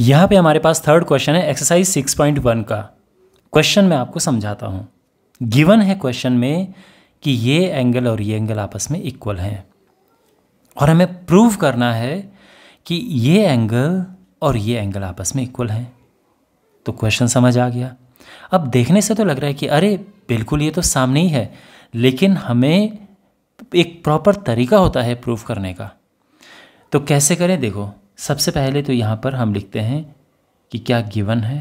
यहाँ पे हमारे पास थर्ड क्वेश्चन है एक्सरसाइज सिक्स पॉइंट वन का क्वेश्चन मैं आपको समझाता हूँ गिवन है क्वेश्चन में कि ये एंगल और ये एंगल आपस में इक्वल हैं और हमें प्रूव करना है कि ये एंगल और ये एंगल आपस में इक्वल हैं तो क्वेश्चन समझ आ गया अब देखने से तो लग रहा है कि अरे बिल्कुल ये तो सामने ही है लेकिन हमें एक प्रॉपर तरीका होता है प्रूफ करने का तो कैसे करें देखो सबसे पहले तो यहाँ पर हम लिखते हैं कि क्या गिवन है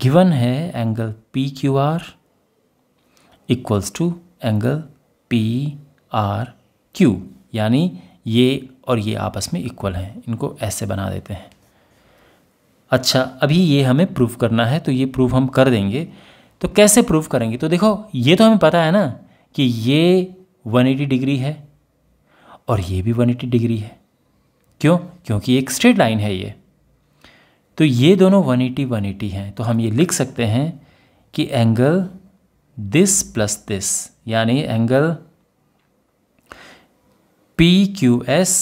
गिवन है angle P Q R equals to angle P R Q यानी ये और ये आपस में इक्वल हैं इनको ऐसे बना देते हैं अच्छा अभी ये हमें प्रूफ करना है तो ये प्रूफ हम कर देंगे तो कैसे प्रूफ करेंगे तो देखो ये तो हमें पता है ना कि ये 180 डिग्री है और ये भी 180 डिग्री है क्यों क्योंकि एक स्ट्रेट लाइन है ये तो ये दोनों 180 180 हैं तो हम ये लिख सकते हैं कि एंगल दिस प्लस दिस यानी angle P Q S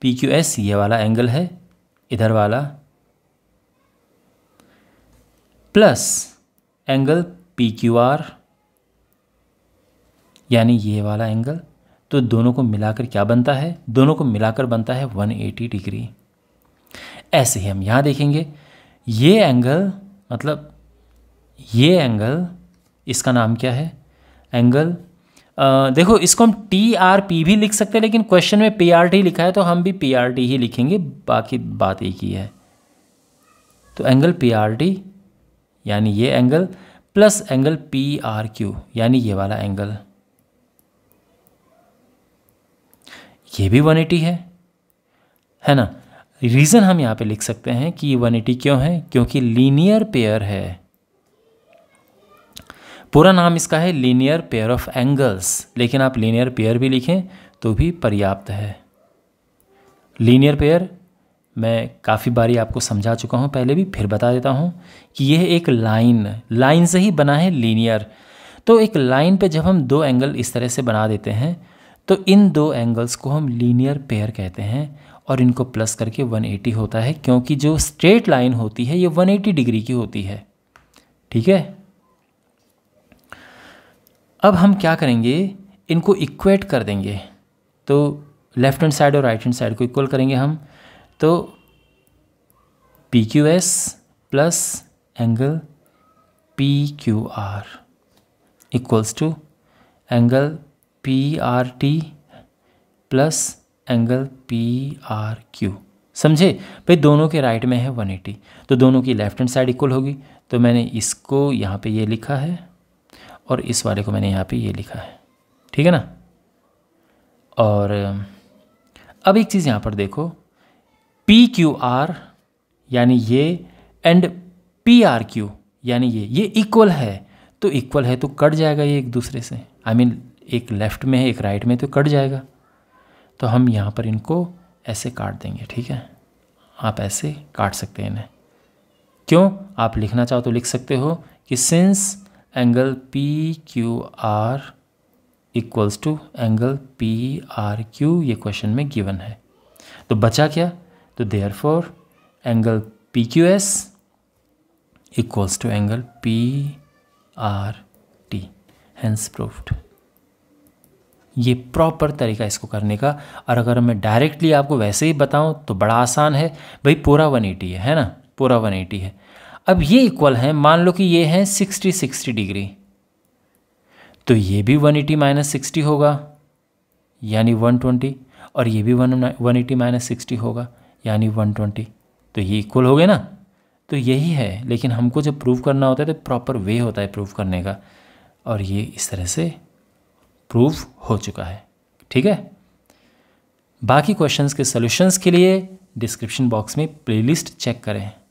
P Q S ये वाला एंगल है इधर वाला plus angle P Q R यानी ये वाला एंगल तो दोनों को मिलाकर क्या बनता है दोनों को मिलाकर बनता है 180 डिग्री ऐसे ही हम यहाँ देखेंगे ये एंगल मतलब ये एंगल इसका नाम क्या है एंगल आ, देखो इसको हम टी आर पी भी लिख सकते हैं लेकिन क्वेश्चन में पी आर टी लिखा है तो हम भी पी आर टी ही लिखेंगे बाकी बात एक ही है तो एंगल पी आर टी यानी ये angle plus angle P R Q यानी ये वाला एंगल ये भी 180 है है ना रीज़न हम यहाँ पे लिख सकते हैं कि ये 180 क्यों है क्योंकि लीनियर पेयर है पूरा नाम इसका है लीनियर पेयर ऑफ एंगल्स लेकिन आप लीनियर पेयर भी लिखें तो भी पर्याप्त है लीनियर पेयर मैं काफ़ी बारी आपको समझा चुका हूँ पहले भी फिर बता देता हूँ कि यह एक लाइन लाइन से ही बना है लीनियर तो एक लाइन पे जब हम दो एंगल इस तरह से बना देते हैं तो इन दो एंगल्स को हम लीनियर पेयर कहते हैं और इनको प्लस करके 180 होता है क्योंकि जो स्ट्रेट लाइन होती है ये 180 डिग्री की होती है ठीक है अब हम क्या करेंगे इनको इक्वेट कर देंगे तो लेफ्ट हैंड साइड और राइट हैंड साइड को इक्वल करेंगे हम तो P Q S plus angle P Q R equals to angle P R T plus angle P R Q समझे भाई दोनों के राइट में है 180 तो दोनों की लेफ्ट हैंड साइड इक्वल होगी तो मैंने इसको यहाँ पे ये लिखा है और इस वाले को मैंने यहाँ पे ये लिखा है ठीक है ना और अब एक चीज़ यहाँ पर देखो पी क्यू आर यानी ये एंड पी आर क्यू यानी ये ये इक्वल है तो इक्वल है तो कट जाएगा ये एक दूसरे से आई I मीन mean, एक लेफ़्ट में है एक राइट में तो कट जाएगा तो हम यहाँ पर इनको ऐसे काट देंगे ठीक है आप ऐसे काट सकते हैं इन्हें क्यों आप लिखना चाहो तो लिख सकते हो कि since angle P Q R equals to angle P R Q ये क्वेश्चन में गिवन है तो बचा क्या तो therefore angle P Q S equals to angle P R T hence proved ये प्रॉपर तरीका इसको करने का और अगर मैं डायरेक्टली आपको वैसे ही बताऊं तो बड़ा आसान है भाई पूरा 180 है है ना पूरा 180 है अब ये इक्वल है मान लो कि ये है 60 60 डिग्री तो ये भी 180 एटी माइनस सिक्सटी होगा यानी 120 और ये भी one one eighty minus sixty होगा यानी 120 तो ये इक्वल हो गए ना तो यही है लेकिन हमको जब प्रूव करना होता है तो प्रॉपर वे होता है प्रूव करने का और ये इस तरह से प्रूव हो चुका है ठीक है बाकी क्वेश्चंस के सॉल्यूशंस के लिए डिस्क्रिप्शन बॉक्स में प्लेलिस्ट चेक करें